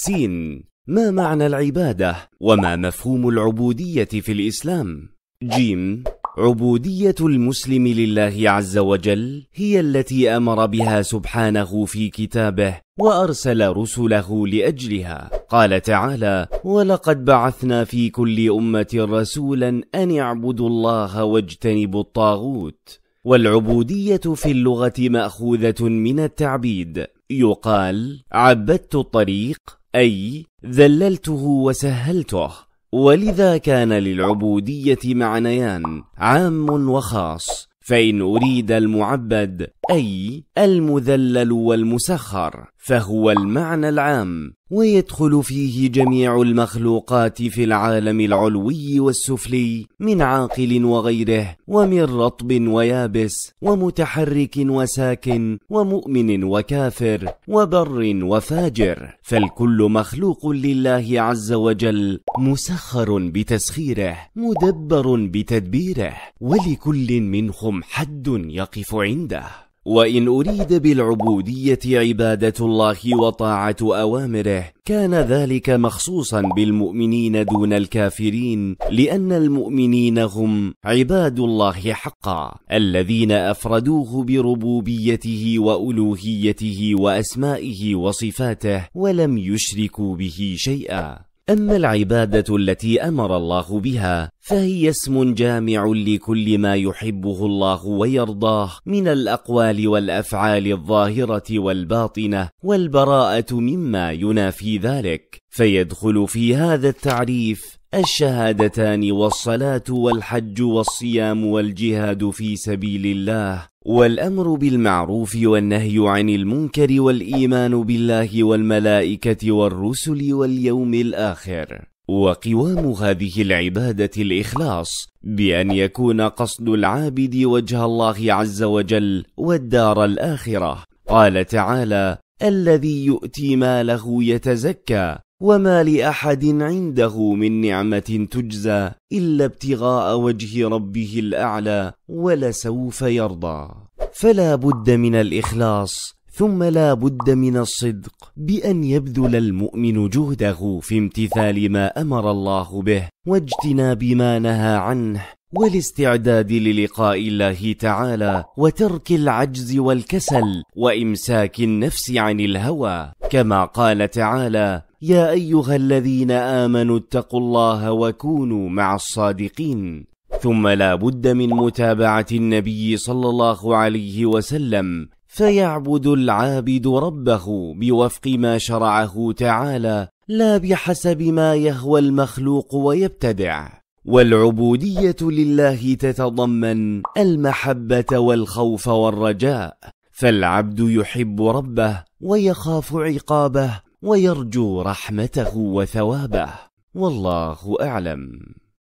سين ما معنى العبادة وما مفهوم العبودية في الإسلام؟ جيم عبودية المسلم لله عز وجل هي التي أمر بها سبحانه في كتابه وأرسل رسله لأجلها قال تعالى ولقد بعثنا في كل أمة رسولا أن اعبدوا الله واجتنبوا الطاغوت والعبودية في اللغة مأخوذة من التعبيد يقال عبدت الطريق أي ذللته وسهلته ولذا كان للعبودية معنيان عام وخاص فإن أريد المعبد أي المذلل والمسخر فهو المعنى العام ويدخل فيه جميع المخلوقات في العالم العلوي والسفلي من عاقل وغيره ومن رطب ويابس ومتحرك وساكن ومؤمن وكافر وبر وفاجر فالكل مخلوق لله عز وجل مسخر بتسخيره مدبر بتدبيره ولكل منهم حد يقف عنده وإن أريد بالعبودية عبادة الله وطاعة أوامره كان ذلك مخصوصا بالمؤمنين دون الكافرين لأن المؤمنين هم عباد الله حقا الذين أفردوه بربوبيته وألوهيته وأسمائه وصفاته ولم يشركوا به شيئا أما العبادة التي أمر الله بها فهي اسم جامع لكل ما يحبه الله ويرضاه من الأقوال والأفعال الظاهرة والباطنة والبراءة مما ينافي ذلك فيدخل في هذا التعريف الشهادتان والصلاة والحج والصيام والجهاد في سبيل الله والأمر بالمعروف والنهي عن المنكر والإيمان بالله والملائكة والرسل واليوم الآخر وقوام هذه العبادة الإخلاص بأن يكون قصد العابد وجه الله عز وجل والدار الآخرة قال تعالى الذي يؤتي ماله يتزكى وما لاحد عنده من نعمه تجزى الا ابتغاء وجه ربه الاعلى ولسوف يرضى فلا بد من الاخلاص ثم لا بد من الصدق بان يبذل المؤمن جهده في امتثال ما امر الله به واجتناب ما نهى عنه والاستعداد للقاء الله تعالى وترك العجز والكسل وامساك النفس عن الهوى كما قال تعالى يا ايها الذين امنوا اتقوا الله وكونوا مع الصادقين ثم لا بد من متابعه النبي صلى الله عليه وسلم فيعبد العابد ربه بوفق ما شرعه تعالى لا بحسب ما يهوى المخلوق ويبتدع والعبوديه لله تتضمن المحبه والخوف والرجاء فالعبد يحب ربه ويخاف عقابه ويرجو رحمته وثوابه والله اعلم